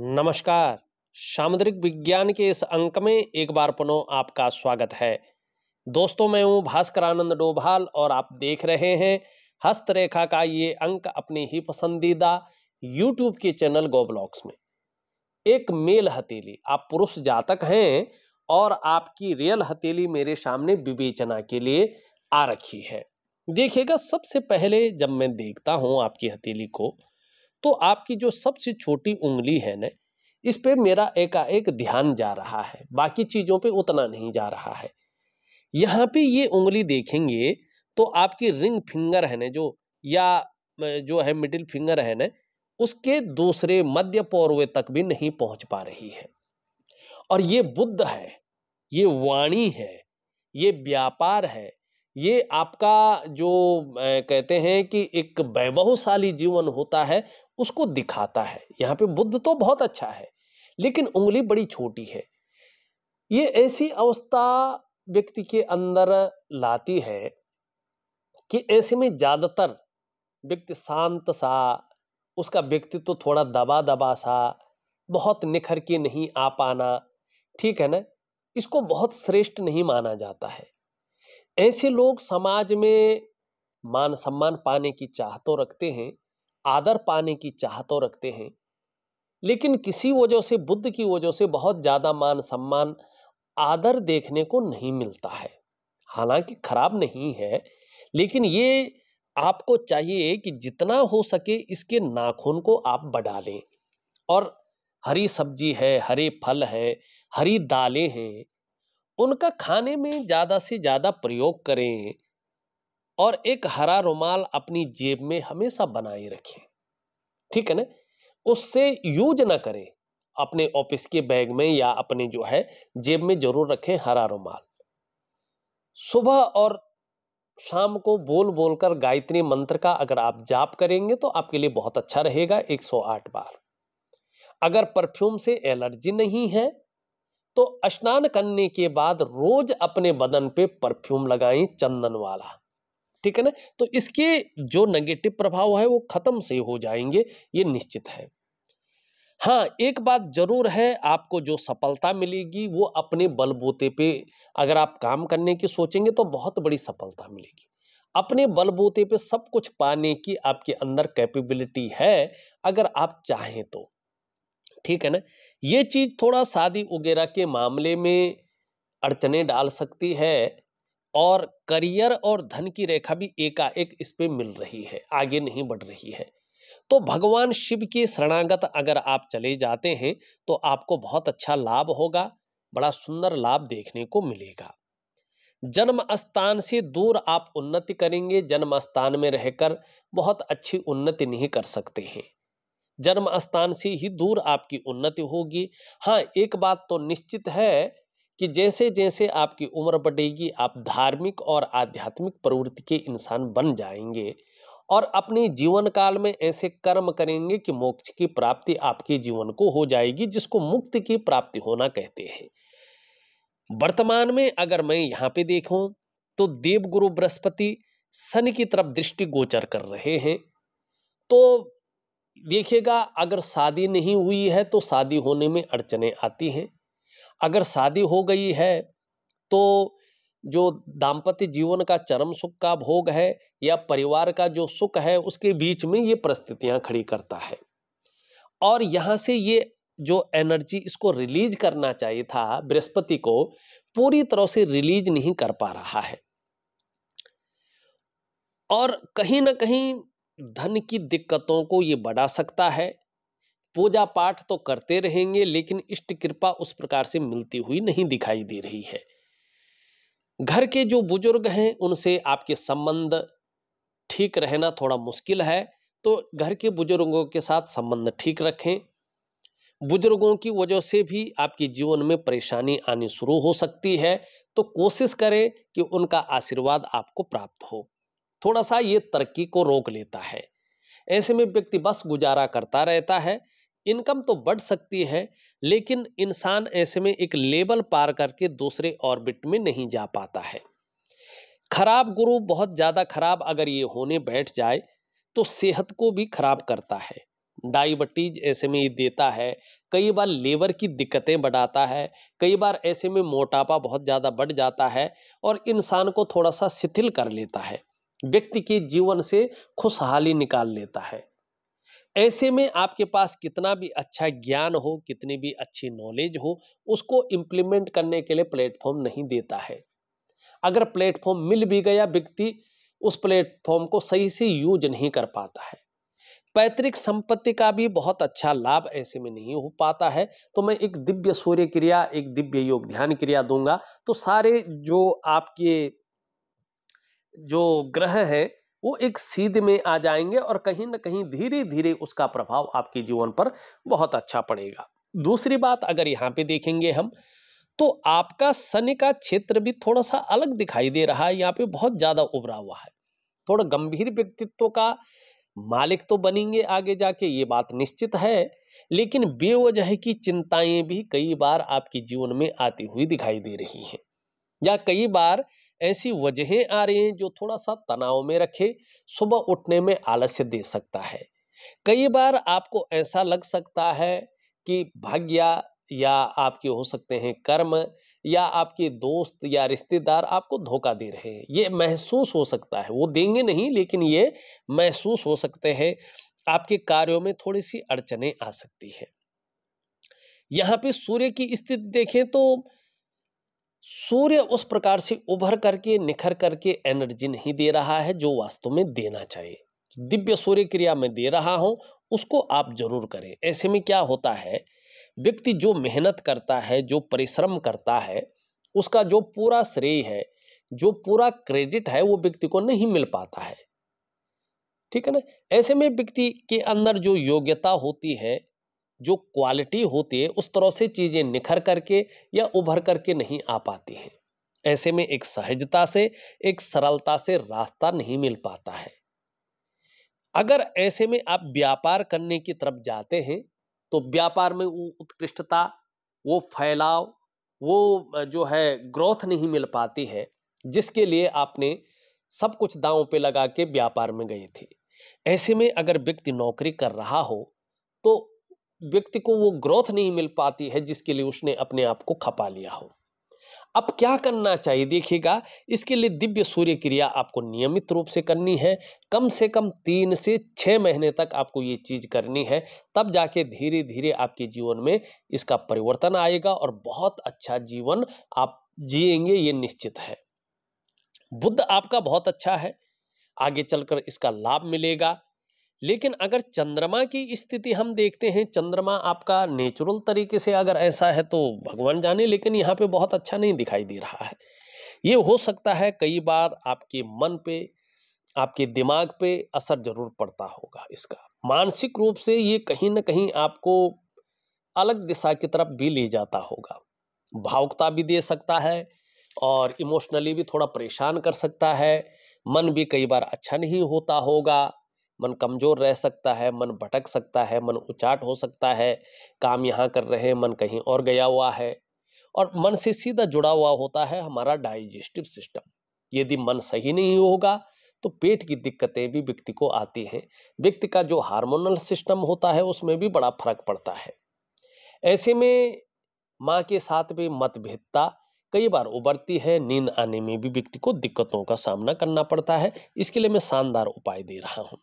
नमस्कार सामुद्रिक विज्ञान के इस अंक में एक बार पुनः आपका स्वागत है दोस्तों मैं हूं भास्करानंद डोभाल और आप देख रहे हैं हस्तरेखा का ये अंक अपने ही पसंदीदा यूट्यूब के चैनल गोब्लॉक्स में एक मेल हथेली आप पुरुष जातक हैं और आपकी रियल हथेली मेरे सामने विवेचना के लिए आ रखी है देखिएगा सबसे पहले जब मैं देखता हूं आपकी हथेली को तो आपकी जो सबसे छोटी उंगली है ना इस पे मेरा एकाएक ध्यान जा रहा है बाकी चीज़ों पे उतना नहीं जा रहा है यहाँ पे ये उंगली देखेंगे तो आपकी रिंग फिंगर है ना जो या जो है मिडिल फिंगर है ना उसके दूसरे मध्य पौर्वे तक भी नहीं पहुंच पा रही है और ये बुद्ध है ये वाणी है ये व्यापार है ये आपका जो कहते हैं कि एक वैभवशाली जीवन होता है उसको दिखाता है यहाँ पे बुद्ध तो बहुत अच्छा है लेकिन उंगली बड़ी छोटी है ये ऐसी अवस्था व्यक्ति के अंदर लाती है कि ऐसे में ज़्यादातर व्यक्ति शांत सा उसका व्यक्तित्व तो थोड़ा दबा दबा सा बहुत निखर के नहीं आ पाना ठीक है ना इसको बहुत श्रेष्ठ नहीं माना जाता है ऐसे लोग समाज में मान सम्मान पाने की चाह तो रखते हैं आदर पाने की चाह तो रखते हैं लेकिन किसी वजह से बुद्ध की वजह से बहुत ज़्यादा मान सम्मान आदर देखने को नहीं मिलता है हालांकि खराब नहीं है लेकिन ये आपको चाहिए कि जितना हो सके इसके नाखून को आप बढ़ा लें और हरी सब्जी है हरे फल है हरी दालें हैं उनका खाने में ज़्यादा से ज़्यादा प्रयोग करें और एक हरा रुमाल अपनी जेब में हमेशा बनाए रखें ठीक है ना उससे यूज ना करें अपने ऑफिस के बैग में या अपने जो है जेब में जरूर रखें हरा रुमाल सुबह और शाम को बोल बोलकर गायत्री मंत्र का अगर आप जाप करेंगे तो आपके लिए बहुत अच्छा रहेगा 108 बार अगर परफ्यूम से एलर्जी नहीं है तो स्नान करने के बाद रोज अपने बदन पे परफ्यूम लगाएं चंदन वाला ठीक है ना तो इसके जो नेगेटिव प्रभाव है वो खत्म से हो जाएंगे ये निश्चित है हाँ एक बात जरूर है आपको जो सफलता मिलेगी वो अपने बलबूते पे अगर आप काम करने की सोचेंगे तो बहुत बड़ी सफलता मिलेगी अपने बलबूते पे सब कुछ पाने की आपके अंदर कैपेबिलिटी है अगर आप चाहें तो ठीक है ना ये चीज़ थोड़ा शादी वगैरह के मामले में अड़चने डाल सकती है और करियर और धन की रेखा भी एकाएक इस पर मिल रही है आगे नहीं बढ़ रही है तो भगवान शिव के शरणागत अगर आप चले जाते हैं तो आपको बहुत अच्छा लाभ होगा बड़ा सुंदर लाभ देखने को मिलेगा जन्म स्थान से दूर आप उन्नति करेंगे जन्म स्थान में रहकर बहुत अच्छी उन्नति नहीं कर सकते हैं जन्म स्थान से ही दूर आपकी उन्नति होगी हाँ एक बात तो निश्चित है कि जैसे जैसे आपकी उम्र बढ़ेगी आप धार्मिक और आध्यात्मिक प्रवृत्ति के इंसान बन जाएंगे और अपने जीवन काल में ऐसे कर्म करेंगे कि मोक्ष की प्राप्ति आपके जीवन को हो जाएगी जिसको मुक्ति की प्राप्ति होना कहते हैं वर्तमान में अगर मैं यहाँ पे देखूँ तो देवगुरु बृहस्पति शनि की तरफ दृष्टि गोचर कर रहे हैं तो देखिएगा अगर शादी नहीं हुई है तो शादी होने में अड़चने आती हैं अगर शादी हो गई है तो जो दाम्पत्य जीवन का चरम सुख का भोग है या परिवार का जो सुख है उसके बीच में ये परिस्थितियाँ खड़ी करता है और यहाँ से ये जो एनर्जी इसको रिलीज करना चाहिए था बृहस्पति को पूरी तरह से रिलीज नहीं कर पा रहा है और कहीं ना कहीं धन की दिक्कतों को ये बढ़ा सकता है पूजा पाठ तो करते रहेंगे लेकिन इष्ट कृपा उस प्रकार से मिलती हुई नहीं दिखाई दे रही है घर के जो बुजुर्ग हैं उनसे आपके संबंध ठीक रहना थोड़ा मुश्किल है तो घर के बुजुर्गों के साथ संबंध ठीक रखें बुजुर्गों की वजह से भी आपके जीवन में परेशानी आनी शुरू हो सकती है तो कोशिश करें कि उनका आशीर्वाद आपको प्राप्त हो थोड़ा सा ये तरक्की को रोक लेता है ऐसे में व्यक्ति बस गुजारा करता रहता है इनकम तो बढ़ सकती है लेकिन इंसान ऐसे में एक लेवल पार करके दूसरे ऑर्बिट में नहीं जा पाता है खराब गुरु बहुत ज़्यादा खराब अगर ये होने बैठ जाए तो सेहत को भी खराब करता है डायबिटीज ऐसे में ये देता है कई बार लेबर की दिक्कतें बढ़ाता है कई बार ऐसे में मोटापा बहुत ज़्यादा बढ़ जाता है और इंसान को थोड़ा सा शिथिल कर लेता है व्यक्ति के जीवन से खुशहाली निकाल लेता है ऐसे में आपके पास कितना भी अच्छा ज्ञान हो कितनी भी अच्छी नॉलेज हो उसको इम्प्लीमेंट करने के लिए प्लेटफॉर्म नहीं देता है अगर प्लेटफॉर्म मिल भी गया व्यक्ति उस प्लेटफॉर्म को सही से यूज नहीं कर पाता है पैतृक संपत्ति का भी बहुत अच्छा लाभ ऐसे में नहीं हो पाता है तो मैं एक दिव्य सूर्य क्रिया एक दिव्य योग ध्यान क्रिया दूंगा तो सारे जो आपके जो ग्रह हैं वो एक सीध में आ जाएंगे और कहीं ना कहीं धीरे धीरे उसका प्रभाव आपके जीवन पर बहुत अच्छा पड़ेगा दूसरी बात अगर यहाँ पे देखेंगे हम तो आपका शनि का क्षेत्र भी थोड़ा सा अलग दिखाई दे रहा है यहाँ पे बहुत ज़्यादा उभरा हुआ है थोड़ा गंभीर व्यक्तित्व का मालिक तो बनेंगे आगे जाके ये बात निश्चित है लेकिन बेवजह की चिंताएं भी कई बार आपके जीवन में आती हुई दिखाई दे रही हैं या कई बार ऐसी वजहें आ रही हैं जो थोड़ा सा तनाव में रखे सुबह उठने में आलस्य दे सकता है कई बार आपको ऐसा लग सकता है कि भाग्य या आपके हो सकते हैं कर्म या आपके दोस्त या रिश्तेदार आपको धोखा दे रहे हैं ये महसूस हो सकता है वो देंगे नहीं लेकिन ये महसूस हो सकते हैं आपके कार्यों में थोड़ी सी अड़चने आ सकती है यहाँ पे सूर्य की स्थिति देखें तो सूर्य उस प्रकार से उभर करके निखर करके एनर्जी नहीं दे रहा है जो वास्तव में देना चाहिए दिव्य सूर्य क्रिया में दे रहा हूं उसको आप जरूर करें ऐसे में क्या होता है व्यक्ति जो मेहनत करता है जो परिश्रम करता है उसका जो पूरा श्रेय है जो पूरा क्रेडिट है वो व्यक्ति को नहीं मिल पाता है ठीक है ना ऐसे में व्यक्ति के अंदर जो योग्यता होती है जो क्वालिटी होती है उस तरह से चीज़ें निखर करके या उभर करके नहीं आ पाती हैं ऐसे में एक सहजता से एक सरलता से रास्ता नहीं मिल पाता है अगर ऐसे में आप व्यापार करने की तरफ जाते हैं तो व्यापार में वो उत्कृष्टता वो फैलाव वो जो है ग्रोथ नहीं मिल पाती है जिसके लिए आपने सब कुछ दांव पे लगा के व्यापार में गए थे ऐसे में अगर व्यक्ति नौकरी कर रहा हो तो व्यक्ति को वो ग्रोथ नहीं मिल पाती है जिसके लिए उसने अपने आप को खपा लिया हो अब क्या करना चाहिए देखिएगा इसके लिए दिव्य सूर्य क्रिया आपको नियमित रूप से करनी है कम से कम तीन से छः महीने तक आपको ये चीज़ करनी है तब जाके धीरे धीरे आपके जीवन में इसका परिवर्तन आएगा और बहुत अच्छा जीवन आप जिएंगे ये निश्चित है बुद्ध आपका बहुत अच्छा है आगे चलकर इसका लाभ मिलेगा लेकिन अगर चंद्रमा की स्थिति हम देखते हैं चंद्रमा आपका नेचुरल तरीके से अगर ऐसा है तो भगवान जाने लेकिन यहाँ पे बहुत अच्छा नहीं दिखाई दे रहा है ये हो सकता है कई बार आपके मन पे आपके दिमाग पे असर जरूर पड़ता होगा इसका मानसिक रूप से ये कहीं ना कहीं आपको अलग दिशा की तरफ भी ले जाता होगा भावुकता भी दे सकता है और इमोशनली भी थोड़ा परेशान कर सकता है मन भी कई बार अच्छा नहीं होता होगा मन कमज़ोर रह सकता है मन भटक सकता है मन उचाट हो सकता है काम यहाँ कर रहे हैं मन कहीं और गया हुआ है और मन से सीधा जुड़ा हुआ होता है हमारा डाइजेस्टिव सिस्टम यदि मन सही नहीं होगा तो पेट की दिक्कतें भी व्यक्ति को आती हैं व्यक्ति का जो हार्मोनल सिस्टम होता है उसमें भी बड़ा फर्क पड़ता है ऐसे में माँ के साथ भी मतभेदता कई बार उबरती है नींद आने में भी व्यक्ति को दिक्कतों का सामना करना पड़ता है इसके लिए मैं शानदार उपाय दे रहा हूँ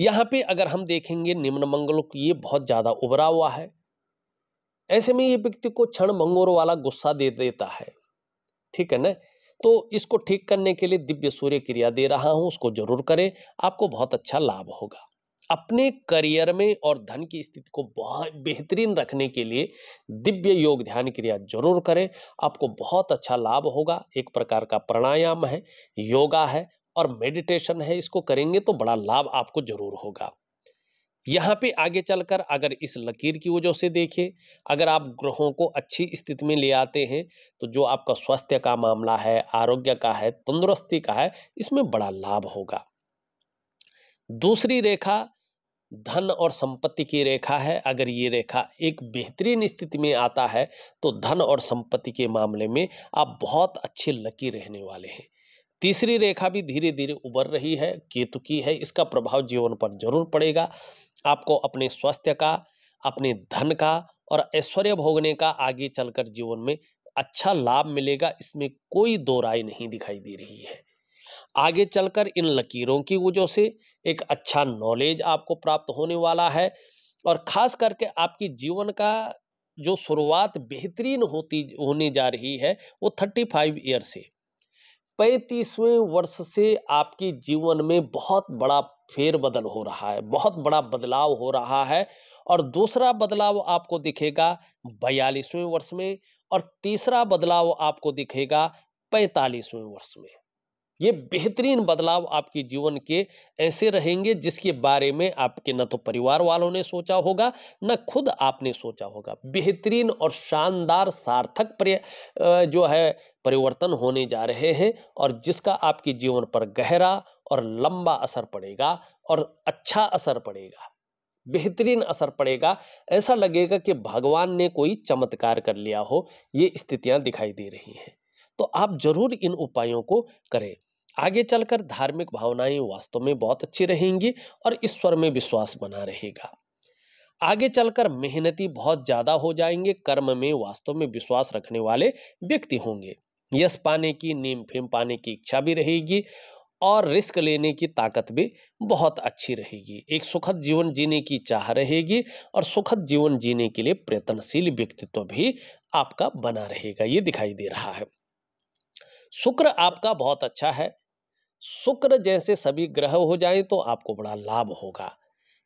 यहाँ पे अगर हम देखेंगे निम्न मंगलों ये बहुत ज़्यादा उभरा हुआ है ऐसे में ये व्यक्ति को क्षण मंगोर वाला गुस्सा दे देता है ठीक है ना तो इसको ठीक करने के लिए दिव्य सूर्य क्रिया दे रहा हूँ उसको जरूर करें आपको बहुत अच्छा लाभ होगा अपने करियर में और धन की स्थिति को बहुत बेहतरीन रखने के लिए दिव्य योग ध्यान क्रिया जरूर करें आपको बहुत अच्छा लाभ होगा एक प्रकार का प्राणायाम है योगा है और मेडिटेशन है इसको करेंगे तो बड़ा लाभ आपको जरूर होगा यहाँ पे आगे चलकर अगर इस लकीर की वजह से देखें अगर आप ग्रहों को अच्छी स्थिति में ले आते हैं तो जो आपका स्वास्थ्य का मामला है आरोग्य का है तंदुरुस्ती का है इसमें बड़ा लाभ होगा दूसरी रेखा धन और संपत्ति की रेखा है अगर ये रेखा एक बेहतरीन स्थिति में आता है तो धन और संपत्ति के मामले में आप बहुत अच्छे लकी रहने वाले हैं तीसरी रेखा भी धीरे धीरे उभर रही है केतु की है इसका प्रभाव जीवन पर जरूर पड़ेगा आपको अपने स्वास्थ्य का अपने धन का और ऐश्वर्य भोगने का आगे चलकर जीवन में अच्छा लाभ मिलेगा इसमें कोई दो राय नहीं दिखाई दे रही है आगे चलकर इन लकीरों की वजह से एक अच्छा नॉलेज आपको प्राप्त होने वाला है और ख़ास करके आपकी जीवन का जो शुरुआत बेहतरीन होती होने जा रही है वो थर्टी फाइव ईयर से पैंतीसवें वर्ष से आपके जीवन में बहुत बड़ा फेरबदल हो रहा है बहुत बड़ा बदलाव हो रहा है और दूसरा बदलाव आपको दिखेगा बयालीसवें वर्ष में और तीसरा बदलाव आपको दिखेगा पैंतालीसवें वर्ष में ये बेहतरीन बदलाव आपके जीवन के ऐसे रहेंगे जिसके बारे में आपके न तो परिवार वालों ने सोचा होगा न खुद आपने सोचा होगा बेहतरीन और शानदार सार्थक जो है परिवर्तन होने जा रहे हैं और जिसका आपके जीवन पर गहरा और लंबा असर पड़ेगा और अच्छा असर पड़ेगा बेहतरीन असर पड़ेगा ऐसा लगेगा कि भगवान ने कोई चमत्कार कर लिया हो ये स्थितियाँ दिखाई दे रही हैं तो आप जरूर इन उपायों को करें आगे चलकर धार्मिक भावनाएं वास्तव में बहुत अच्छी रहेंगी और ईश्वर में विश्वास बना रहेगा आगे चलकर मेहनती बहुत ज़्यादा हो जाएंगे कर्म में वास्तव में विश्वास रखने वाले व्यक्ति होंगे यश पाने की नीम फेम पाने की इच्छा भी रहेगी और रिस्क लेने की ताकत भी बहुत अच्छी रहेगी एक सुखद जीवन जीने की चाह रहेगी और सुखद जीवन जीने के लिए प्रयत्नशील व्यक्तित्व भी आपका बना रहेगा ये दिखाई दे रहा है शुक्र आपका बहुत अच्छा है शुक्र जैसे सभी ग्रह हो जाएं तो आपको बड़ा लाभ होगा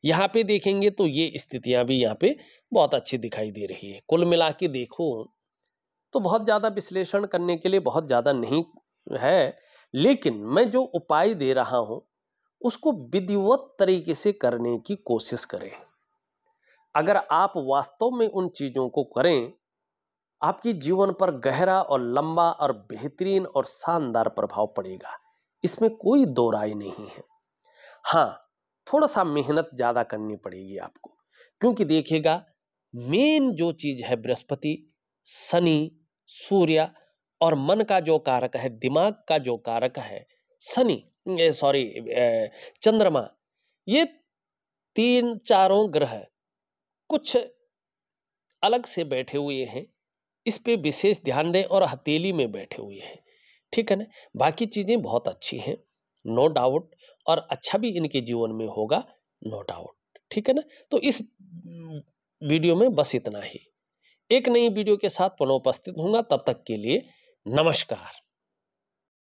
यहाँ पे देखेंगे तो ये स्थितियाँ भी यहाँ पे बहुत अच्छी दिखाई दे रही है कुल मिला के देखो तो बहुत ज़्यादा विश्लेषण करने के लिए बहुत ज़्यादा नहीं है लेकिन मैं जो उपाय दे रहा हूँ उसको विधिवत तरीके से करने की कोशिश करें अगर आप वास्तव में उन चीज़ों को करें आपकी जीवन पर गहरा और लंबा और बेहतरीन और शानदार प्रभाव पड़ेगा इसमें कोई दो राय नहीं है हाँ थोड़ा सा मेहनत ज़्यादा करनी पड़ेगी आपको क्योंकि देखिएगा मेन जो चीज़ है बृहस्पति शनि सूर्य और मन का जो कारक है दिमाग का जो कारक है शनि सॉरी चंद्रमा ये तीन चारों ग्रह कुछ अलग से बैठे हुए हैं इस पे विशेष ध्यान दें और हथेली में बैठे हुए हैं ठीक है ना बाकी चीज़ें बहुत अच्छी हैं नो डाउट और अच्छा भी इनके जीवन में होगा नो डाउट ठीक है ना तो इस वीडियो में बस इतना ही एक नई वीडियो के साथ पुनः उपस्थित होंगे तब तक के लिए नमस्कार